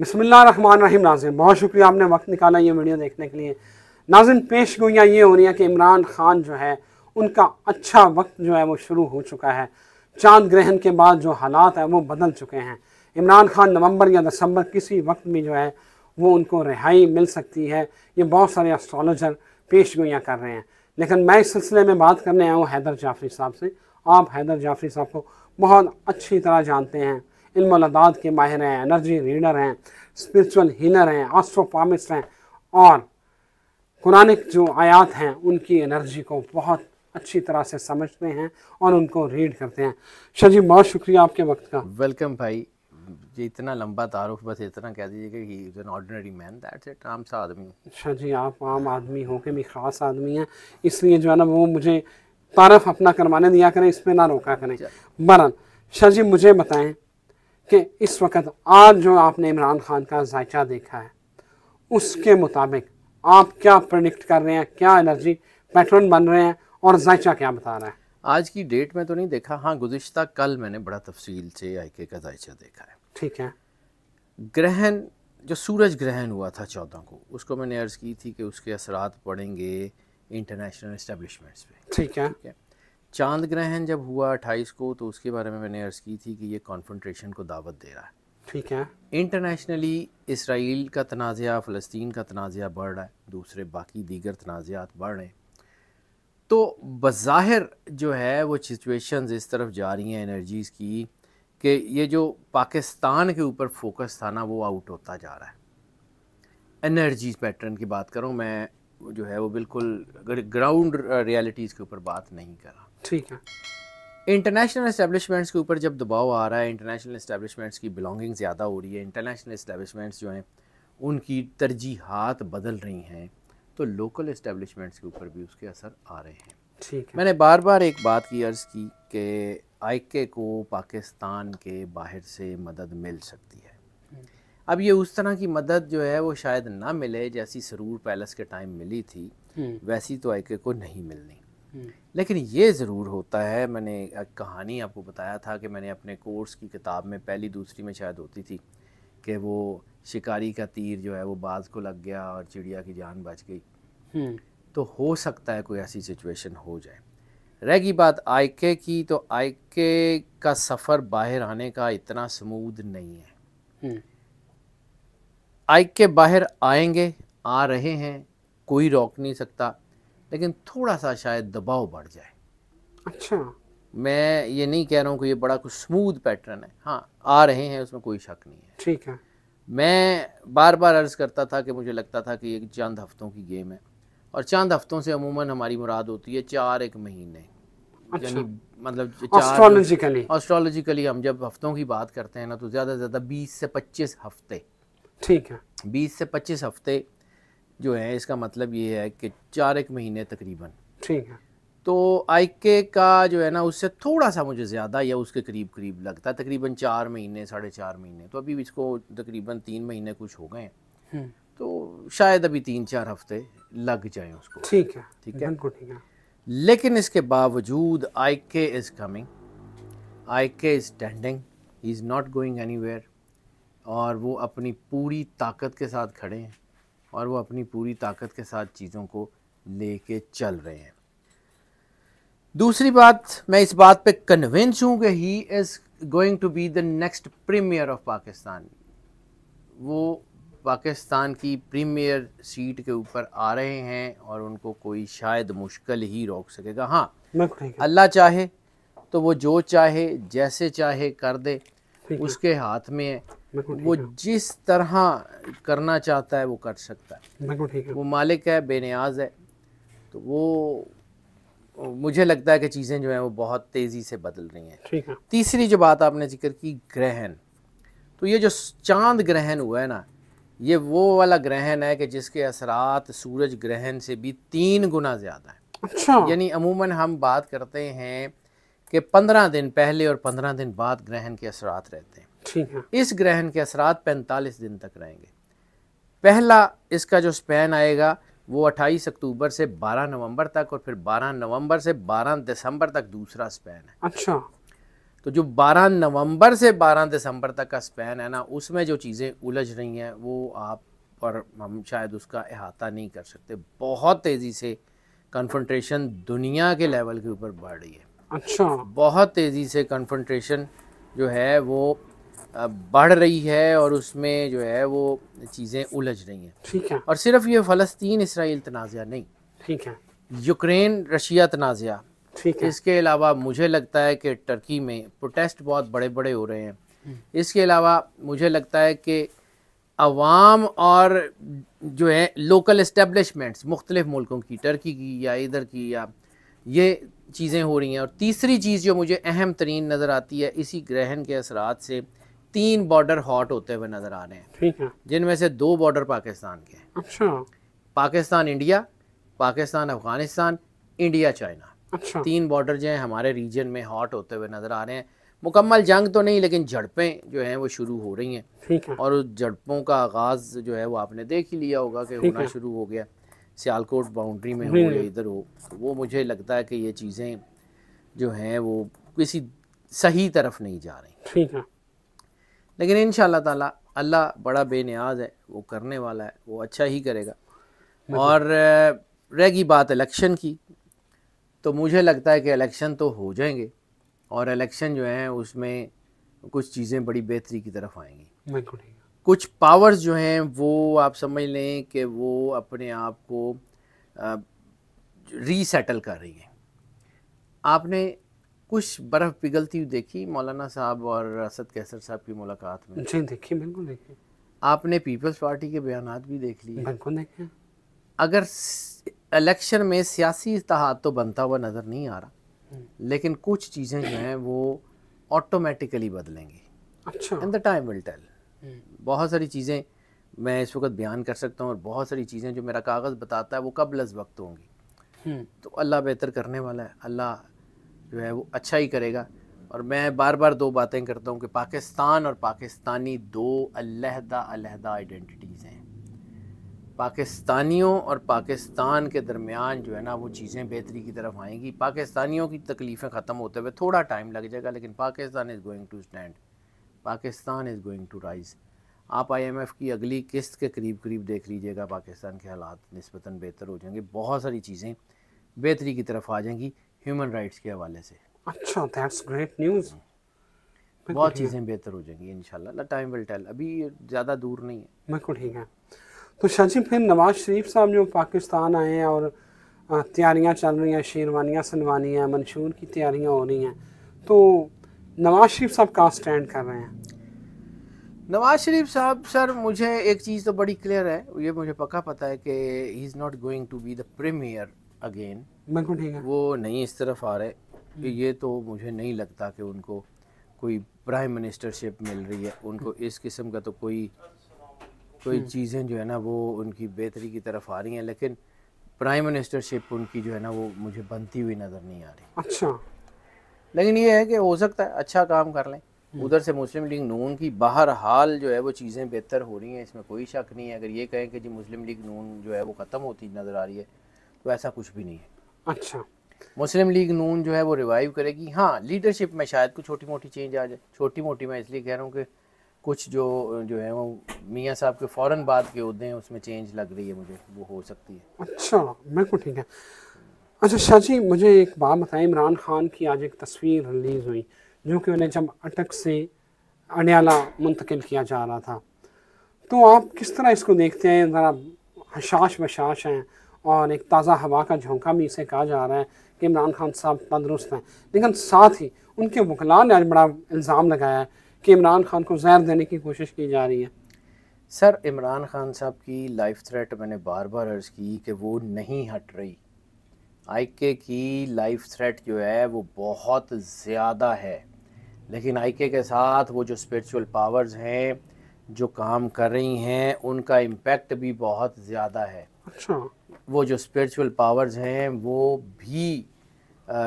बसमिल्लाम नाजिम बहुत शुक्रिया आपने वक्त निकाला ये वीडियो देखने के लिए नाजिम पेश गोइयाँ ये हो रही हैं कि इमरान खान जो है उनका अच्छा वक्त जो है वो शुरू हो चुका है चांद ग्रहण के बाद जो हालात हैं वो बदल चुके हैं इमरान खान नवंबर या दिसंबर किसी वक्त में जो है वो उनको रिहाई मिल सकती है ये बहुत सारे एस्ट्रोलॉजर पेश गोइयाँ कर रहे हैं लेकिन मैं इस सिलसिले में बात करने आया हूँ हैदर जाफरी साहब से आप हैदर जाफरी साहब को बहुत अच्छी तरह जानते हैं इल्मदाद के माहिर हैं एनर्जी रीडर हैं स्पिरिचुअल हीलर हैं आस्ट्रोफामिस्ट हैं और कुरानिक जो आयात हैं उनकी एनर्जी को बहुत अच्छी तरह से समझते हैं और उनको रीड करते हैं शाह जी बहुत शुक्रिया आपके वक्त का वेलकम भाई ये इतना लंबा तारुफ बस इतना कह दीजिए कि is an ordinary man that's it आम सा आदमी शाह जी आप आम आदमी हो के भी ख़ास आदमी हैं इसलिए जो है ना वो मुझे तारफ अपना करवाने दिया करें इस पर ना रोका करें अच्छा। बरन शाह जी मुझे बताएं कि इस वक्त आज जो आपने इमरान खान का जायचा देखा है उसके मुताबिक आप क्या प्रडिक्ट कर रहे हैं क्या एनर्जी पैटर्न बन रहे हैं और जायचा क्या बता रहा है आज की डेट में तो नहीं देखा हाँ गुज्त कल मैंने बड़ा तफसील से आई के का जायचा देखा है ठीक है ग्रहण जो सूरज ग्रहण हुआ था चौदह को उसको मैंने अर्ज़ की थी कि उसके असरात पड़ेंगे इंटरनेशनल इस्टेब्लिशमेंट्स पे ठीक है, ठीक है? चांद ग्रहण जब हुआ अट्ठाईस को तो उसके बारे में मैंने अर्ज़ की थी कि ये कॉन्फ्रेंट्रेशन को दावत दे रहा है ठीक है इंटरनेशनली इसराइल का तनाज़ा फ़लस्तीन का तनाज़ा बढ़ रहा है दूसरे बाकी दीगर तनाज़ात बढ़ रहे हैं तो बज़ाहिर जो है वो सिचुएशंस इस तरफ जा रही हैं एनर्जीज़ की कि ये जो पाकिस्तान के ऊपर फोकस था ना वो आउट होता जा रहा है एनर्जीज पैटर्न की बात करूँ मैं जो है वो बिल्कुल ग्राउंड रियलिटीज़ के ऊपर बात नहीं रहा ठीक है इंटरनेशनल इस्टेब्लिशमेंट्स के ऊपर जब दबाव आ रहा है इंटरनेशनल इस्टेब्लिशमेंट्स की बिलोंगिंग ज़्यादा हो रही है इंटरनेशनल इस्टेब्लिशमेंट्स जो हैं उनकी तरजीहत बदल रही हैं तो लोकल इस्टेब्लिशमेंट्स के ऊपर भी उसके असर आ रहे हैं ठीक है मैंने बार बार एक बात की अर्ज़ की कि आइके को पाकिस्तान के बाहर से मदद मिल सकती है हम्म। अब ये उस तरह की मदद जो है वो शायद ना मिले जैसी सरूर पैलेस के टाइम मिली थी हम्म। वैसी तो आइके को नहीं मिलनी लेकिन ये ज़रूर होता है मैंने एक कहानी आपको बताया था कि मैंने अपने कोर्स की किताब में पहली दूसरी में शायद होती थी कि वो शिकारी का तीर जो है वो बाज को लग गया और चिड़िया की जान बच गई हम्म। तो हो सकता है कोई ऐसी सिचुएशन हो जाए रहेगी बात आयके की तो आयके का सफ़र बाहर आने का इतना स्मूद नहीं है हम्म। आयके बाहर आएंगे आ रहे हैं कोई रोक नहीं सकता लेकिन थोड़ा सा शायद दबाव बढ़ जाए अच्छा मैं ये नहीं कह रहा हूँ कि ये बड़ा कुछ स्मूथ पैटर्न है हाँ आ रहे हैं उसमें कोई शक नहीं है ठीक है मैं बार बार अर्ज़ करता था कि मुझे लगता था कि ये चंद हफ्तों की गेम है और चंद हफ्तों से अमूमन हमारी मुराद होती है चार एक महीने अच्छा। मतलब एस्ट्रोलॉजिकली एस्ट्रोलॉजिकली हम जब हफ्तों की बात करते हैं ना तो ज़्यादा से ज़्यादा बीस से पच्चीस हफ्ते ठीक है बीस से पच्चीस हफ्ते जो है इसका मतलब ये है कि चार एक महीने तकरीबन ठीक है तो आईके का जो है ना उससे थोड़ा सा मुझे ज़्यादा या उसके करीब करीब लगता है तकरीबन चार महीने साढ़े चार महीने तो अभी इसको तकरीबन तीन महीने कुछ हो गए हैं हम्म। तो शायद अभी तीन चार हफ्ते लग जाए उसको ठीक है ठीक है ठीक है लेकिन इसके बावजूद आई K is coming I K is standing he is not going any और वो अपनी पूरी ताकत के साथ खड़े हैं और वो अपनी पूरी ताकत के साथ चीज़ों को लेके चल रहे हैं दूसरी बात मैं इस बात पे कन्विंस हूँ कि he is going to be the next premier of Pakistan वो पाकिस्तान की प्रीमियर सीट के ऊपर आ रहे हैं और उनको कोई शायद मुश्किल ही रोक सकेगा हाँ अल्लाह चाहे तो वो जो चाहे जैसे चाहे कर दे उसके हाथ में है वो जिस तरह करना चाहता है वो कर सकता है वो मालिक है बेनियाज है तो वो मुझे लगता है कि चीज़ें जो हैं वो बहुत तेज़ी से बदल रही हैं ठीक है तीसरी जो बात आपने जिक्र की ग्रहण तो ये जो चांद ग्रहण हुआ है ना ये वो वाला ग्रहण है कि जिसके असरात सूरज ग्रहण से भी तीन गुना ज़्यादा है अच्छा यानी अमूमन हम बात करते हैं कि पंद्रह दिन पहले और पंद्रह दिन बाद ग्रहण के असरात रहते हैं ठीक है इस ग्रहण के असरात 45 दिन तक रहेंगे पहला इसका जो स्पैन आएगा वो 28 अक्टूबर से 12 नवंबर तक और फिर 12 नवंबर से 12 दिसंबर तक दूसरा स्पैन है अच्छा तो जो 12 नवंबर से 12 दिसंबर तक का स्पैन है ना उसमें जो चीज़ें उलझ रही हैं वो आप और हम शायद उसका अहाता नहीं कर सकते बहुत तेज़ी से कन्फनट्रेशन दुनिया के लेवल के ऊपर बढ़ रही है अच्छा बहुत तेज़ी से कन्फनट्रेशन जो है वो बढ़ रही है और उसमें जो है वो चीज़ें उलझ रही हैं ठीक है और सिर्फ ये फ़लस्तीन इसराइल तनाज़ नहीं ठीक है यूक्रेन रशिया तनाज़ ठीक है इसके अलावा मुझे लगता है कि टर्की में प्रोटेस्ट बहुत बड़े बड़े हो रहे हैं हम्म। इसके अलावा मुझे लगता है कि अवाम और जो है लोकल इस्टेबलिशमेंट्स मुख्तलिफ़ मुल्कों की टर्की की या इधर की या ये चीज़ें हो रही हैं और तीसरी चीज़ जो मुझे अहम तरीन नज़र आती है इसी ग्रहण के असरात से तीन बॉर्डर हॉट होते हुए नजर आ रहे हैं ठीक है जिनमें से दो बॉर्डर पाकिस्तान के अच्छा Pakistan India Pakistan Afghanistan India China अच्छा। तीन बॉर्डर जो हैं हमारे रीजन में हॉट होते हुए नजर आ रहे हैं मुकम्मल जंग तो नहीं लेकिन झड़पें जो हैं वो शुरू हो रही हैं और उस झड़पों का आगाज जो है वो आपने देख ही लिया होगा कि होना शुरू हो गया सियालकोट बाउंड्री में हो या इधर हो वो मुझे लगता है कि ये चीज़ें जो हैं वो किसी सही तरफ नहीं जा रही ठीक है लेकिन इन ताला अल्लाह बड़ा बेनियाज है वो करने वाला है वो अच्छा ही करेगा और रहेगी बात इलेक्शन की तो मुझे लगता है कि इलेक्शन तो हो जाएंगे और इलेक्शन जो है उसमें कुछ चीज़ें बड़ी बेहतरी की तरफ आएंगी कुछ पावर्स जो हैं वो आप समझ लें कि वो अपने आप को रीसेटल कर रही हैं आपने कुछ बर्फ़ पिघलती हुई देखी मौलाना साहब और असद कैसर साहब की मुलाकात में जी देखी बिल्कुल देखी आपने पीपल्स पार्टी के बयान भी देख लिए बिल्कुल देखे अगर इलेक्शन में सियासी इतिहाद तो बनता हुआ नज़र नहीं आ रहा हम्म। लेकिन कुछ चीज़ें जो हैं वो ऑटोमेटिकली बदलेंगी अच्छा in the time will tell बहुत सारी चीज़ें मैं इस वक्त बयान कर सकता हूँ और बहुत सारी चीज़ें जो मेरा कागज़ बताता है वो कब लज वक्त होंगी हम्म। तो अल्लाह बेहतर करने वाला है अल्लाह जो है वो अच्छा ही करेगा और मैं बार बार दो बातें करता हूँ कि पाकिस्तान और पाकिस्तानी दो अलहदा अलहदा आइडेंटिटीज़ हैं पाकिस्तानियों और पाकिस्तान के दरमियान जो है ना वो चीज़ें बेहतरी की तरफ आएंगी पाकिस्तानियों की तकलीफ़ें ख़त्म होते हुए थोड़ा टाइम लग जाएगा लेकिन Pakistan is going to stand Pakistan is going to rise आप आईएमएफ की अगली किस्त के करीब करीब देख लीजिएगा पाकिस्तान के हालात नस्बता बेहतर हो जाएंगे बहुत सारी चीज़ें बेहतरी की तरफ आ जाएंगी ह्यूमन राइट्स के हवाले से अच्छा दैट्स ग्रेट न्यूज़ बहुत चीज़ें बेहतर हो जाएंगी इन टाइम विल टेल अभी ज़्यादा दूर नहीं है बिल्कुल ठीक है तो शाह जी फिर नवाज शरीफ साहब जो पाकिस्तान आए हैं और तैयारियां चल रही हैं शेरवानियाँ सलवानी हैं मंशूर की तैयारियां हो रही हैं तो नवाज शरीफ साहब कहाँ स्टैंड कर रहे हैं नवाज शरीफ साहब सर मुझे एक चीज़ तो बड़ी क्लियर है ये मुझे पक्का पता है कि he is not going to be the premier again बिल्कुल ठीक है वो नहीं इस तरफ आ रहे हम्म। ये तो मुझे नहीं लगता कि उनको कोई प्राइम मिनिस्टरशिप मिल रही है उनको हम्म। इस किस्म का तो कोई कोई हम्म। चीज़ें जो है ना वो उनकी बेहतरी की तरफ आ रही हैं लेकिन प्राइम मिनिस्टरशिप उनकी जो है ना वो मुझे बनती हुई नज़र नहीं आ रही अच्छा लेकिन ये है कि हो सकता है अच्छा काम कर लें उधर से मुस्लिम लीग नून की बाहर हाल जो है वो चीज़ें बेहतर हो रही हैं इसमें कोई शक नहीं है अगर ये कहें कि जी मुस्लिम लीग नून जो है वो ख़त्म होती नज़र आ रही है तो ऐसा कुछ भी नहीं है अच्छा मुस्लिम लीग नून जो है वो रिवाइव करेगी हाँ लीडरशिप में शायद कुछ छोटी मोटी चेंज आ जाए छोटी मोटी मैं इसलिए कह रहा हूँ कि कुछ जो जो है वो मियाँ साहब के फ़ौर बाद के उहदे हैं उसमें चेंज लग रही है मुझे वो हो सकती है अच्छा बिल्कुल ठीक है अच्छा शाह जी मुझे एक बात बताएं इमरान खान की आज एक तस्वीर रिलीज़ हुई जो कि उन्हें जब अटक से अडयाला मुंतकिल किया जा रहा था तो आप किस तरह इसको देखते हैं ज़रा हशाश बशाश हैं और एक ताज़ा हवा का झोंका भी इसे कहा जा रहा है कि इमरान खान साहब तंदरुस्त हैं लेकिन साथ ही उनके वकला ने आज बड़ा इल्ज़ाम लगाया है कि इमरान खान को जहर देने की कोशिश की जा रही है सर इमरान खान साहब की लाइफ थ्रेट मैंने बार बार अर्ज़ की कि वो नहीं हट रही आई के की लाइफ थ्रेट जो है वो बहुत ज़्यादा है लेकिन आई के के साथ वो जो स्पिरिचुअल पावर्स हैं जो काम कर रही हैं उनका इम्पेक्ट भी बहुत ज़्यादा है अच्छा वो जो स्पिरिचुअल पावर्स हैं वो भी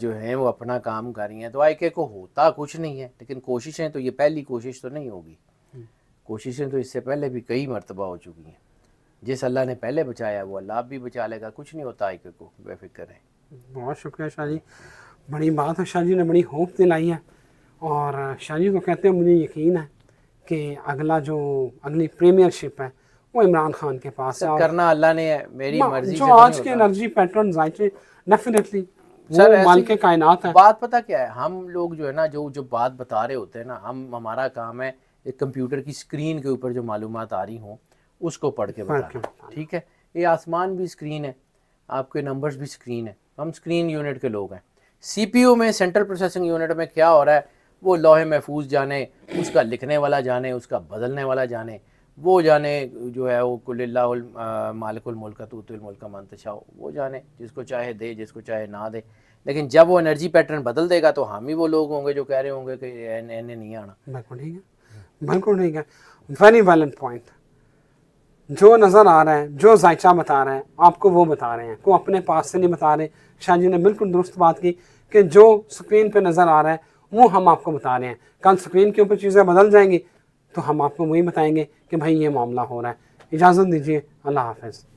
जो हैं वो अपना काम कर रही हैं तो आई के को होता कुछ नहीं है लेकिन कोशिशें तो ये पहली कोशिश तो नहीं होगी हम्म। कोशिशें तो इससे पहले भी कई मरतबा हो चुकी हैं जिस अल्लाह ने पहले बचाया वो अल्लाह भी बचा लेगा कुछ नहीं होता आई के को बेफिक्र है बहुत शुक्रिया शाह जी बड़ी बात है शाह जी ने बड़ी होप दिलाई है और शाह जी को कहते हैं मुझे यकीन है कि अगला जो अगली प्रीमियरशिप है वो इमरान खान के पास है करना अल्लाह ने मेरी मर्जी जो तो आज के एनर्जी पैटर्न डेफिनेटली सर मालिक कायनात है बात पता क्या है हम लोग जो है ना जो जो बात बता रहे होते हैं ना हम हमारा काम है एक कंप्यूटर की स्क्रीन के ऊपर जो मालूम आ रही हो उसको पढ़ के बताना ठीक है ये आसमान भी स्क्रीन है आपके नंबर्स भी स्क्रीन है हम स्क्रीन यूनिट के लोग हैं सीपीयू में सेंट्रल प्रोसेसिंग यूनिट में क्या हो रहा है वो लोहे महफूज जाने उसका लिखने वाला जाने उसका बदलने वाला जाने वो जाने जो है वो कुल्ला मालिकुल मुल्क तूतुल मुल्क मंतशा वो जाने जिसको चाहे दे जिसको चाहे ना दे लेकिन जब वो एनर्जी पैटर्न बदल देगा तो हम ही वो लोग होंगे जो कह रहे होंगे कि इन्हें नहीं आना बिल्कुल ठीक है बिल्कुल ठीक है वेरी वैलेंट पॉइंट जो नज़र आ रहा है जो जायचा बता रहे हैं आपको वो बता रहे हैं को अपने पास से नहीं बता रहे शाह जी ने बिल्कुल दुरुस्त बात की कि जो स्क्रीन पे नज़र आ रहा है वो हम आपको बता रहे हैं कल स्क्रीन के ऊपर चीज़ें बदल जाएंगी तो हम आपको वही बताएंगे कि भाई ये मामला हो रहा है इजाज़त दीजिए अल्लाह हाफिज़